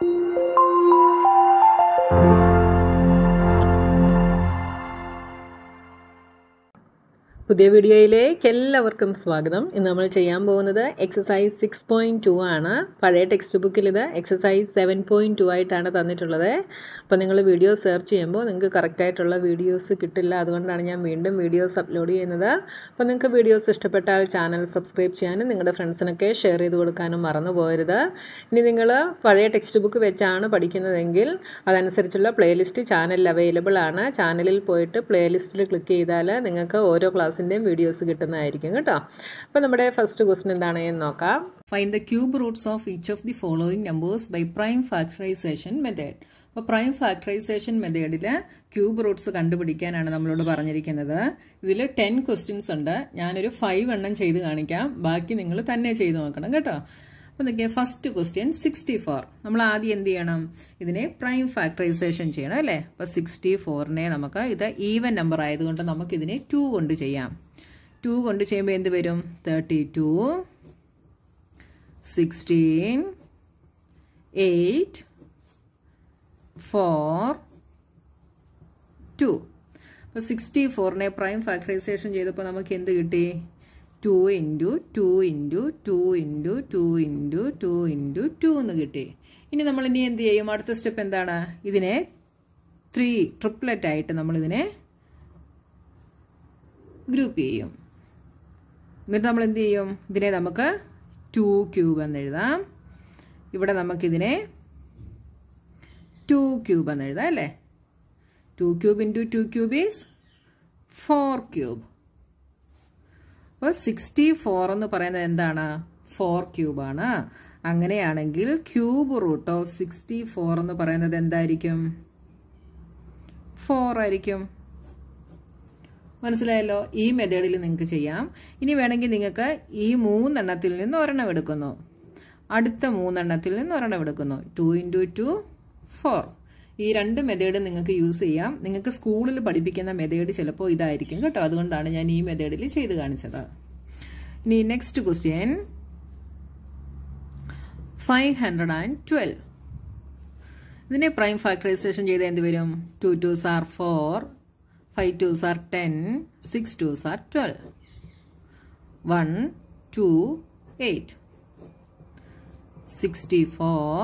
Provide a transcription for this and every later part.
thank you പുതിയ വീഡിയോയിലേക്ക് എല്ലാവർക്കും സ്വാഗതം ഇന്ന് നമ്മൾ ചെയ്യാൻ പോകുന്നത് എക്സസൈസ് സിക്സ് പോയിന്റ് ടു ആണ് പഴയ ടെക്സ്റ്റ് ബുക്കിൽ ഇത് എക്സസൈസ് സെവൻ പോയിന്റ് ടു ആയിട്ടാണ് തന്നിട്ടുള്ളത് അപ്പോൾ നിങ്ങൾ വീഡിയോ സെർച്ച് ചെയ്യുമ്പോൾ നിങ്ങൾക്ക് കറക്റ്റായിട്ടുള്ള വീഡിയോസ് കിട്ടില്ല അതുകൊണ്ടാണ് ഞാൻ വീണ്ടും വീഡിയോസ് അപ്ലോഡ് ചെയ്യുന്നത് അപ്പോൾ നിങ്ങൾക്ക് വീഡിയോസ് ഇഷ്ടപ്പെട്ടാൽ ചാനൽ സബ്സ്ക്രൈബ് ചെയ്യാനും നിങ്ങളുടെ ഫ്രണ്ട്സിനൊക്കെ ഷെയർ ചെയ്ത് കൊടുക്കാനും മറന്നു പോകരുത് ഇനി നിങ്ങൾ പഴയ ടെക്സ്റ്റ് ബുക്ക് വെച്ചാണ് പഠിക്കുന്നതെങ്കിൽ അതനുസരിച്ചുള്ള പ്ലേലിസ്റ്റ് ചാനലിൽ അവൈലബിൾ ആണ് ചാനലിൽ പോയിട്ട് പ്ലേലിസ്റ്റിൽ ക്ലിക്ക് ചെയ്താൽ നിങ്ങൾക്ക് ഓരോ ക്ലാസ് ക്ലാസ്സിൻ്റെയും വീഡിയോസ് കിട്ടുന്നതായിരിക്കും കേട്ടോ അപ്പോൾ നമ്മുടെ ഫസ്റ്റ് ക്വസ്റ്റൻ എന്താണ് എന്ന് നോക്കാം find the cube roots of each of the following numbers by prime factorization method അപ്പോൾ പ്രൈം ഫാക്ടറൈസേഷൻ മെത്തേഡിൽ ക്യൂബ് റൂട്ട്സ് കണ്ടുപിടിക്കാനാണ് നമ്മളോട് പറഞ്ഞിരിക്കുന്നത് ഇതിൽ ടെൻ ക്വസ്റ്റ്യൻസ് ഉണ്ട് ഞാനൊരു ഫൈവ് എണ്ണം ചെയ്ത് കാണിക്കാം ബാക്കി നിങ്ങൾ തന്നെ ചെയ്ത് നോക്കണം കേട്ടോ അപ്പോൾ നോക്കിയാൽ ഫസ്റ്റ് ക്വസ്റ്റ്യൻ സിക്സ്റ്റി ഫോർ നമ്മൾ ആദ്യം എന്ത് ചെയ്യണം ഇതിനെ പ്രൈം ഫാക്ടറൈസേഷൻ ചെയ്യണം അല്ലേ അപ്പം സിക്സ്റ്റി ഫോറിനെ നമുക്ക് ഇത് ഈവൻ നമ്പർ ആയതുകൊണ്ട് നമുക്ക് ഇതിനെ ടു കൊണ്ട് ചെയ്യാം ടു കൊണ്ട് ചെയ്യുമ്പോൾ എന്ത് വരും thirty two sixteen eight four two അപ്പോൾ സിക്സ്റ്റി ഫോറിനെ പ്രൈം ഫാക്ടറൈസേഷൻ ചെയ്തപ്പോൾ നമുക്ക് എന്ത് കിട്ടി two into two into two into two into two into two എന്ന് കിട്ടി ഇനി നമ്മൾ ഇനി എന്ത് ചെയ്യും അടുത്ത സ്റ്റെപ്പ് എന്താണ് ഇതിനെ ത്രീ ട്രിപ്ലറ്റ് ആയിട്ട് നമ്മളിതിനെ ഗ്രൂപ്പ് ചെയ്യും എന്നിട്ട് നമ്മൾ എന്ത് ചെയ്യും ഇതിനെ നമുക്ക് ടു ക്യൂബ് എന്ന് എഴുതാം ഇവിടെ നമുക്കിതിനെ ടു ക്യൂബ് എന്ന് എഴുതാം അല്ലേ two cube into two cube is four cube അപ്പൊ സിക്സ്റ്റി ഫോർ എന്ന് പറയുന്നത് എന്താണ് ഫോർ ക്യൂബാണ് അങ്ങനെയാണെങ്കിൽ cube root of sixty four എന്ന് പറയുന്നത് എന്തായിരിക്കും ഫോർ ആയിരിക്കും മനസ്സിലായല്ലോ ഈ മെത്തേഡിൽ നിങ്ങൾക്ക് ചെയ്യാം ഇനി വേണമെങ്കിൽ നിങ്ങൾക്ക് ഈ മൂന്നെണ്ണത്തിൽ നിന്ന് ഒരെണ്ണം എടുക്കുന്നു അടുത്ത മൂന്നെണ്ണത്തിൽ നിന്ന് ഒരെണ്ണം എടുക്കുന്നു ടു ഇൻറ്റു ടു ഫോർ ഈ രണ്ട് മെത്തേഡ് നിങ്ങൾക്ക് യൂസ് ചെയ്യാം നിങ്ങൾക്ക് സ്കൂളിൽ പഠിപ്പിക്കുന്ന മെത്തേഡ് ചിലപ്പോൾ ഇതായിരിക്കും കേട്ടോ അതുകൊണ്ടാണ് ഞാൻ ഈ മെത്തേഡിൽ ചെയ്ത് കാണിച്ചത് ഇനി next question five hundred and twelve ഇതിനെ പ്രൈം ഫാക്ടറൈസേഷൻ ചെയ്താൽ എന്ത് വരും two two sir four five two sir ten six two sir twelve one two eight sixty four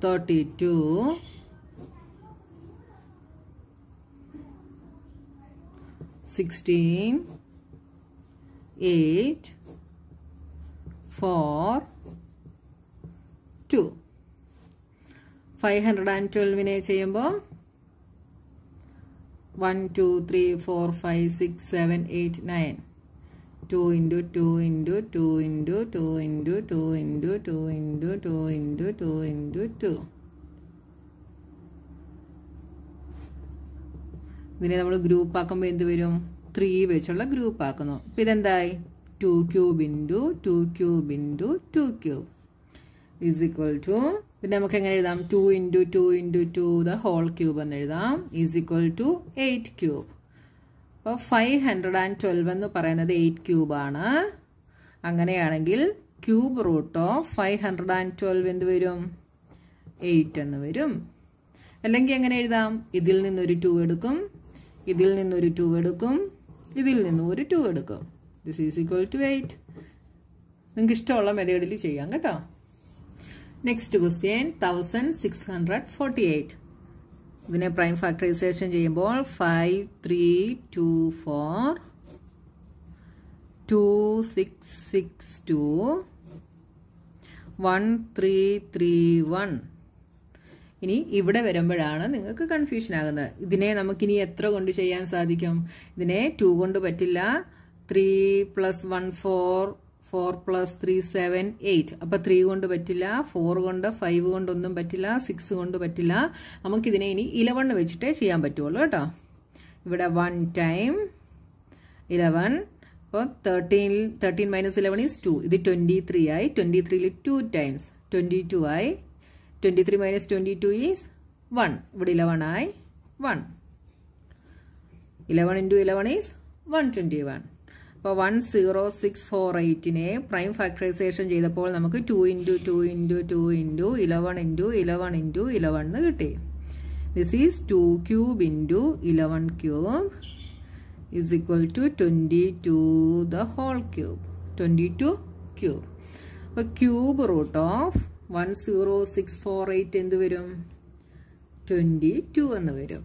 32 16 8 4 2 512 in a chamber 1 2 3 4 5 6 7 8 9 two into two into two into two into two into two into two into two into two ഇതിനെ നമ്മൾ group ആക്കുമ്പോൾ എന്ത് വരും three വെച്ചുള്ള group ആക്കുന്നു അപ്പം ഇതെന്തായി two cube into two cube into two cube is equal to പിന്നെ നമുക്ക് എങ്ങനെ എഴുതാം two into two into two the whole cube എന്ന് എഴുതാം is equal to eight cube അപ്പോൾ ഫൈവ് ഹൺഡ്രഡ് ആൻഡ് ട്വൽവ് എന്ന് പറയുന്നത് എയ്റ്റ് ക്യൂബാണ് അങ്ങനെയാണെങ്കിൽ cube root of five hundred and twelve എന്ത് വരും എയ്റ്റ് എന്ന് വരും അല്ലെങ്കിൽ എങ്ങനെ എഴുതാം ഇതിൽ നിന്നൊരു ടു എടുക്കും ഇതിൽ നിന്നൊരു ടു എടുക്കും ഇതിൽ നിന്നും ഒരു ടു എടുക്കും this is equal to eight നിങ്ങൾക്ക് ഇഷ്ടമുള്ള മെത്തേഡിൽ ചെയ്യാം കേട്ടോ next question thousand six hundred forty eight ഇതിനെ പ്രൈം ഫാക്ടറൈസേഷൻ ചെയ്യുമ്പോൾ five three two four two six six two one three three one ഇനി ഇവിടെ വരുമ്പോഴാണ് നിങ്ങൾക്ക് കൺഫ്യൂഷൻ ആകുന്നത് ഇതിനെ നമുക്കിനി എത്ര കൊണ്ട് ചെയ്യാൻ സാധിക്കും ഇതിനെ ടു കൊണ്ട് പറ്റില്ല three plus one four four plus three seven eight അപ്പൊ ത്രീ കൊണ്ട് പറ്റില്ല ഫോർ കൊണ്ട് ഫൈവ് കൊണ്ടൊന്നും പറ്റില്ല സിക്സ് കൊണ്ട് പറ്റില്ല നമുക്കിതിനെ ഇനി ഇലവൺ വെച്ചിട്ടേ ചെയ്യാൻ പറ്റുള്ളൂ കേട്ടോ ഇവിടെ വൺ ടൈം ഇലവൻ അപ്പോൾ thirteen thirteen minus eleven is two ഇത് ട്വൻറ്റി ത്രീ ആയി ട്വൻറ്റി ത്രീയിൽ ടു ടൈംസ് ട്വൻറ്റി ടു ആയി twenty three minus twenty two is one ഇവിടെ ഇലവൺ ആയി one eleven into eleven is one twenty one അപ്പോൾ one zero six four എയ്റ്റിനെ prime factorization ചെയ്തപ്പോൾ നമുക്ക് two into two into two into eleven into eleven into eleven എന്ന് കിട്ടി this is two cube into eleven cube is equal to twenty two the whole cube twenty two cube അപ്പോൾ cube root of one zero six four eight എന്ത് വരും twenty two എന്ന് വരും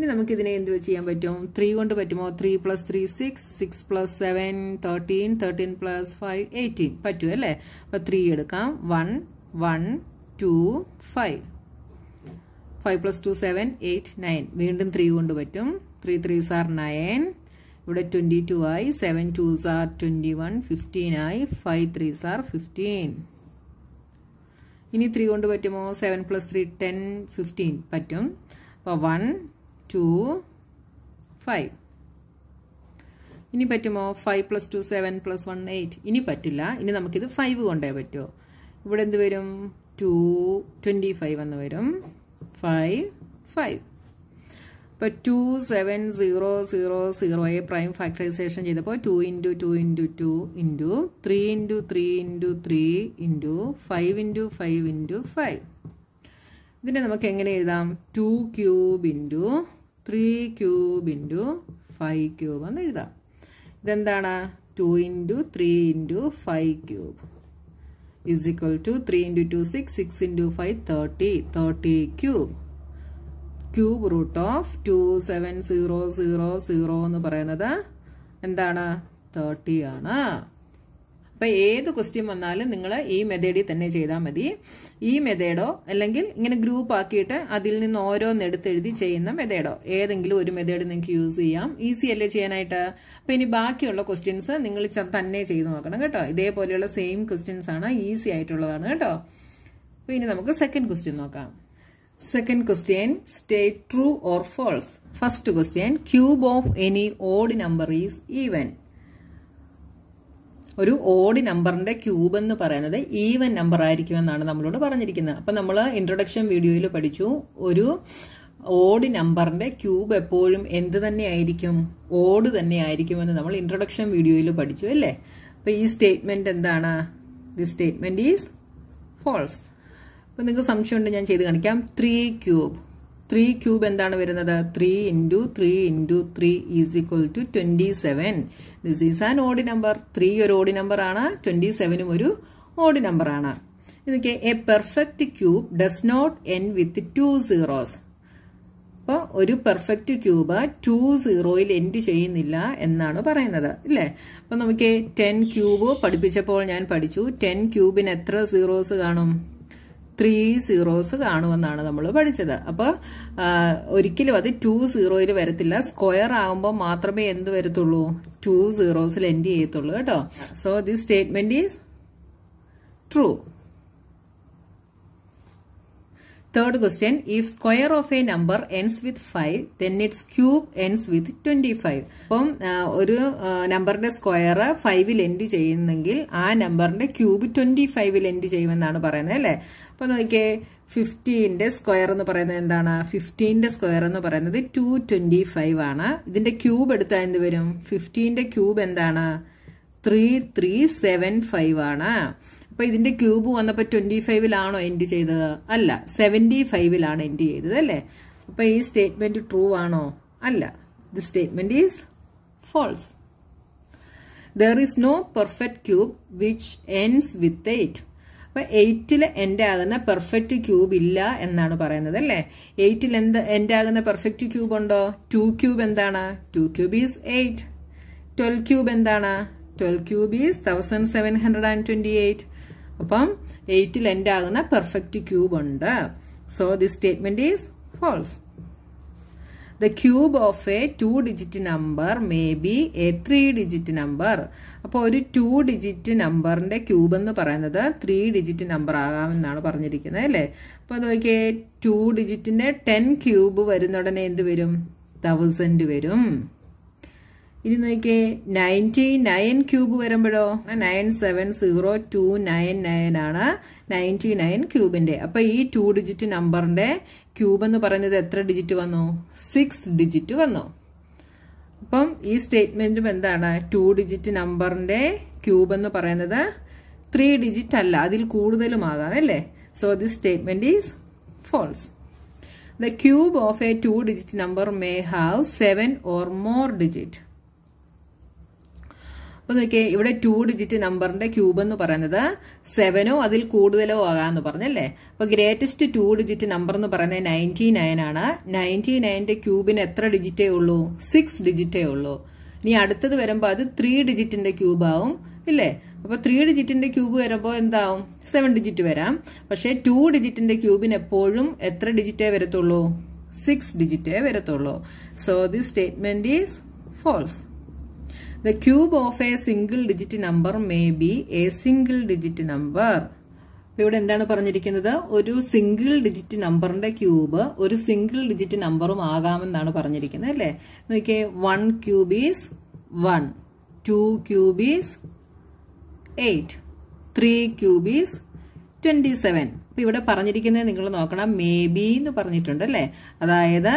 ഇനി നമുക്ക് ഇതിനെ എന്ത് ചെയ്യാൻ പറ്റും ത്രീ കൊണ്ട് പറ്റുമോ three plus three six six plus seven thirteen thirteen plus five eighteen പറ്റും അല്ലേ അപ്പൊ ത്രീ എടുക്കാം one one two five five plus two seven eight nine വീണ്ടും ത്രീ കൊണ്ട് പറ്റും ത്രീ ത്രീ സാർ നയൻ ഇവിടെ ട്വന്റി ടു ആയി seven two sir twenty one fifteen ആയി ഫൈവ് ത്രീ സാർ ഫിഫ്റ്റീൻ ഇനി ത്രീ കൊണ്ട് പറ്റുമോ seven plus three ten fifteen പറ്റും അപ്പൊ വൺ ടു ഫൈവ് ഇനി പറ്റുമോ five plus two seven plus one eight ഇനി പറ്റില്ല ഇനി നമുക്കിത് ഫൈവ് കൊണ്ടേ പറ്റുമോ ഇവിടെ എന്ത് വരും ടു ട്വൻറ്റി ഫൈവ് എന്ന് വരും ഫൈവ് ഫൈവ് ഇപ്പോൾ ടു സെവൻ സീറോ സീറോ സീറോയെ പ്രൈം ഫാക്ടറൈസേഷൻ ചെയ്തപ്പോൾ two into two into two into three into three into three into five into five into five ഇതിനെ നമുക്ക് എങ്ങനെ എഴുതാം two cube into three cube into five cube എന്ന് എഴുതാം ഇതെന്താണ് two into three into five cube is equal to three into two six six into five thirty thirty cube cube root of to seven zero zero zero എന്ന് പറയുന്നത് എന്താണ് thirty ആണ് അപ്പോൾ ഏത് question വന്നാലും നിങ്ങൾ ഈ മെത്തേഡിൽ തന്നെ ചെയ്താൽ മതി ഈ മെത്തേഡോ അല്ലെങ്കിൽ ഇങ്ങനെ ഗ്രൂപ്പ് ആക്കിയിട്ട് അതിൽ നിന്ന് ഓരോന്ന് എടുത്തെഴുതി ചെയ്യുന്ന മെത്തേഡോ ഏതെങ്കിലും ഒരു മെത്തേഡ് നിങ്ങൾക്ക് യൂസ് ചെയ്യാം ഈസി അല്ലേ ചെയ്യാനായിട്ട് അപ്പോൾ ഇനി ബാക്കിയുള്ള ക്വസ്റ്റ്യൻസ് നിങ്ങൾ തന്നെ ചെയ്തു നോക്കണം കേട്ടോ ഇതേപോലെയുള്ള സെയിം ക്വസ്റ്റ്യൻസ് ആണ് ഈസി ആയിട്ടുള്ളതാണ് കേട്ടോ അപ്പോൾ ഇനി നമുക്ക് സെക്കൻഡ് ക്വസ്റ്റ്യൻ നോക്കാം second question state true or false first question cube of any odd number is even ഒരു ഓഡ് നമ്പറിന്റെ ക്യൂബ് എന്ന് പറയുന്നത് ഈവൻ നമ്പർ ആയിരിക്കുമെന്നാണ് നമ്മളോട് പറഞ്ഞിരിക്കുന്നത് അപ്പൊ നമ്മൾ ഇൻട്രൊഡക്ഷൻ വീഡിയോയിൽ പഠിച്ചു ഒരു ഓഡ് നമ്പറിന്റെ ക്യൂബ് എപ്പോഴും എന്ത് തന്നെയായിരിക്കും ഓഡ് തന്നെയായിരിക്കുമെന്ന് നമ്മൾ ഇൻട്രൊഡക്ഷൻ വീഡിയോയിൽ പഠിച്ചു അല്ലേ അപ്പൊ ഈ സ്റ്റേറ്റ്മെന്റ് എന്താണ് ദി സ്റ്റേറ്റ്മെന്റ് ഈസ് ഫോൾസ് അപ്പൊ നിങ്ങൾക്ക് സംശയമുണ്ട് ഞാൻ ചെയ്ത് കാണിക്കാം ത്രീ ക്യൂബ് ത്രീ ക്യൂബ് എന്താണ് വരുന്നത് three into three into three is equal to twenty seven this is an odd number three ഒരു ഓഡി നമ്പറാണ് ട്വന്റി സെവനും ഒരു ഓഡി നമ്പറാണ് ഇതൊക്കെ a perfect cube does not end with two zeros അപ്പോൾ ഒരു പെർഫെക്റ്റ് ക്യൂബ് ടു സീറോയിൽ end ചെയ്യുന്നില്ല എന്നാണ് പറയുന്നത് ഇല്ലേ അപ്പം നമുക്ക് ടെൻ ക്യൂബ് പഠിപ്പിച്ചപ്പോൾ ഞാൻ പഠിച്ചു ടെൻ ക്യൂബിന് എത്ര സീറോസ് കാണും ത്രീ സീറോസ് കാണുമെന്നാണ് നമ്മൾ പഠിച്ചത് അപ്പോൾ ഒരിക്കലും അത് ടു സീറോയിൽ വരത്തില്ല സ്ക്വയർ ആകുമ്പോൾ മാത്രമേ എന്ത് വരത്തുള്ളൂ ടു സീറോസിൽ എൻഡ് ചെയ്യത്തുള്ളൂ കേട്ടോ so this statement is true third question if square of a number ends with five then its cube ends with twenty five അപ്പം ഒരു നമ്പറിന്റെ സ്ക്വയർ ഫൈവിൽ എൻഡ് ചെയ്യുന്നെങ്കിൽ ആ നമ്പറിന്റെ ക്യൂബ് ട്വന്റി ഫൈവിൽ എൻഡ് ചെയ്യുമെന്നാണ് പറയുന്നത് അല്ലെ അപ്പൊ നോക്കിയേ ഫിഫ്റ്റീൻ്റെ സ്ക്വയർ എന്ന് പറയുന്നത് എന്താണ് ഫിഫ്റ്റീൻ്റെ സ്ക്വയർ എന്ന് പറയുന്നത് ടു ട്വന്റി ഫൈവ് ആണ് ഇതിന്റെ ക്യൂബ് എടുത്താൽ എന്ത് വരും ഫിഫ്റ്റീൻ്റെ ക്യൂബ് എന്താണ് ത്രീ ത്രീ സെവൻ ഫൈവ് ആണ് അപ്പോൾ ഇതിന്റെ ക്യൂബ് വന്നപ്പോൾ ട്വന്റി ഫൈവിലാണോ എൻഡ് ചെയ്തത് അല്ല സെവന്റി ഫൈവിലാണ് എൻഡ് ചെയ്തത് അല്ലേ അപ്പോൾ ഈ സ്റ്റേറ്റ്മെന്റ് ട്രൂ ആണോ അല്ല the statement is false there is no perfect cube which ends with eight അപ്പോൾ എയ്റ്റിൽ എൻഡ് ആകുന്ന പെർഫെക്റ്റ് ക്യൂബ് ഇല്ല എന്നാണ് പറയുന്നത് അല്ലേ എയ്റ്റിൽ എന്ത് എൻഡ് ആകുന്ന പെർഫെക്റ്റ് ക്യൂബ് ഉണ്ടോ ടു ക്യൂബ് എന്താണ് two cube is eight twelve cube എന്താണ് twelve cube is thousand seven hundred and twenty eight അപ്പം എയ്റ്റിൽ എൻഡ് ആകുന്ന പെർഫെക്റ്റ് ക്യൂബ് ഉണ്ട് so this statement is false the cube of a two digit number may be a three digit number അപ്പോൾ ഒരു to digit നമ്പറിന്റെ cube എന്ന് പറയുന്നത് three digit number ആകാമെന്നാണ് പറഞ്ഞിരിക്കുന്നത് അല്ലേ അപ്പോൾ നോക്കിയേ ടു ഡിജിറ്റിന്റെ ടെൻ ക്യൂബ് വരുന്ന ഉടനെ എന്ത് വരും തൗസൻഡ് വരും ഇനി നോക്കിയേ നയൻറ്റി നയൻ ക്യൂബ് വരുമ്പോഴോ nine seven zero two nine nine ആണ് നയൻറ്റി നയൻ ക്യൂബിന്റെ അപ്പൊ ഈ ടു ഡിജിറ്റ് നമ്പറിന്റെ ക്യൂബ് എന്ന് പറയുന്നത് എത്ര ഡിജിറ്റ് വന്നു സിക്സ് ഡിജിറ്റ് വന്നു അപ്പം ഈ സ്റ്റേറ്റ്മെന്റും എന്താണ് ടു ഡിജിറ്റ് നമ്പറിന്റെ ക്യൂബ് എന്ന് പറയുന്നത് ത്രീ ഡിജിറ്റ് അല്ല അതിൽ കൂടുതലുമാകാം അല്ലേ so this statement is false the cube of a two digit number may have seven or more digit അപ്പൊ നോക്കിയേ ഇവിടെ ടു ഡിജിറ്റ് നമ്പറിന്റെ ക്യൂബ് എന്ന് പറയുന്നത് സെവനോ അതിൽ കൂടുതലോ ആകാന്ന് പറഞ്ഞല്ലേ അപ്പോൾ ഗ്രേറ്റസ്റ്റ് ടു ഡിജിറ്റ് നമ്പർ എന്ന് പറയുന്നത് നയൻറ്റി നയൻ ആണ് നയൻറ്റി നയൻ്റെ ക്യൂബിന് എത്ര ഡിജിറ്റേ ഉള്ളൂ സിക്സ് ഡിജിറ്റേ ഉള്ളൂ ഇനി അടുത്തത് വരുമ്പോ അത് ത്രീ ഡിജിറ്റിന്റെ ക്യൂബാവും ഇല്ലേ അപ്പൊ ത്രീ ഡിജിറ്റിന്റെ ക്യൂബ് വരുമ്പോൾ എന്താവും സെവൻ ഡിജിറ്റ് വരാം പക്ഷേ ടു ഡിജിറ്റിന്റെ ക്യൂബിന് എപ്പോഴും എത്ര ഡിജിറ്റേ വരത്തുള്ളൂ സിക്സ് ഡിജിറ്റേ വരത്തുള്ളൂ so this statement is false the cube of a single digit number may be a single digit number ഇവിടെ എന്താണ് പറഞ്ഞിരിക്കുന്നത് ഒരു സിംഗിൾ ഡിജിറ്റ് നമ്പറിന്റെ ക്യൂബ് ഒരു സിംഗിൾ ഡിജിറ്റ് നമ്പറും ആകാമെന്നാണ് പറഞ്ഞിരിക്കുന്നത് അല്ലെ നോക്കിയേ one cube is one two cube is eight three cube is twenty seven അപ്പൊ ഇവിടെ പറഞ്ഞിരിക്കുന്നത് നിങ്ങൾ നോക്കണം മേ ബി എന്ന് പറഞ്ഞിട്ടുണ്ട് അല്ലെ അതായത്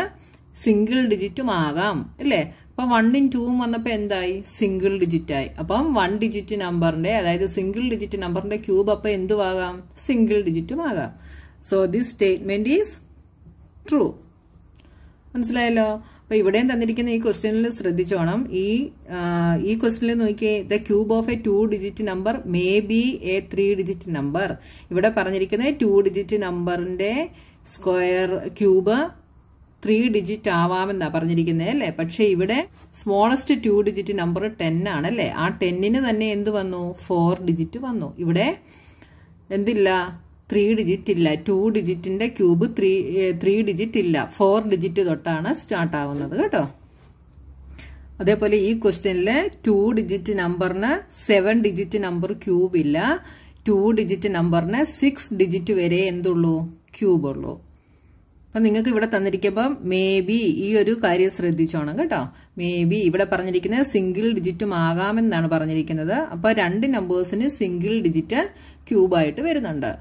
സിംഗിൾ ഡിജിറ്റും ആകാം അല്ലേ അപ്പോൾ വണ്ണും ടൂവും വന്നപ്പോ എന്തായി സിംഗിൾ ഡിജിറ്റ് ആയി അപ്പം വൺ ഡിജിറ്റ് നമ്പറിന്റെ അതായത് സിംഗിൾ ഡിജിറ്റ് നമ്പറിന്റെ ക്യൂബ് അപ്പോൾ എന്തുവാകാം സിംഗിൾ ഡിജിറ്റും ആകാം so this statement is true മനസ്സിലായല്ലോ അപ്പൊ ഇവിടെയും തന്നിരിക്കുന്ന ഈ ക്വസ്റ്റ്യനിൽ ശ്രദ്ധിച്ചോണം ഈ ഈ ക്വസ്റ്റ്യനിൽ നോക്കിയേ the cube of a two digit number may be a three digit number ഇവിടെ പറഞ്ഞിരിക്കുന്നത് ടു ഡിജിറ്റ് നമ്പറിന്റെ സ്ക്വയർ ക്യൂബ് ത്രീ ഡിജിറ്റ് ആവാമെന്നാ പറഞ്ഞിരിക്കുന്നത് അല്ലേ പക്ഷേ ഇവിടെ smallest two digit number ten ആണ് അല്ലേ ആ ടെന്നിന് തന്നെ എന്ത് വന്നു ഫോർ ഡിജിറ്റ് വന്നു ഇവിടെ എന്തില്ല ത്രീ ഡിജിറ്റ് ഇല്ല ടു ഡിജിറ്റിന്റെ ക്യൂബ് ത്രീ ത്രീ ഡിജിറ്റ് ഇല്ല ഫോർ ഡിജിറ്റ് തൊട്ടാണ് സ്റ്റാർട്ട് ആവുന്നത് കേട്ടോ അതേപോലെ ഈ ക്വസ്റ്റ്യനില് ടു ഡിജിറ്റ് നമ്പറിന് സെവൻ ഡിജിറ്റ് നമ്പർ ക്യൂബ് ഇല്ല ടു ഡിജിറ്റ് നമ്പറിന് സിക്സ് ഡിജിറ്റ് വരെ എന്തുള്ളൂ ക്യൂബ് ഉള്ളൂ അപ്പം നിങ്ങൾക്ക് ഇവിടെ തന്നിരിക്കുമ്പോൾ മേ ബി ഈ ഒരു കാര്യം ശ്രദ്ധിച്ചോണം കേട്ടോ മേ ബി ഇവിടെ പറഞ്ഞിരിക്കുന്നത് സിംഗിൾ ഡിജിറ്റും ആകാമെന്നാണ് പറഞ്ഞിരിക്കുന്നത് അപ്പോൾ രണ്ട് നമ്പേഴ്സിന് സിംഗിൾ ഡിജിറ്റ് ക്യൂബായിട്ട് വരുന്നുണ്ട്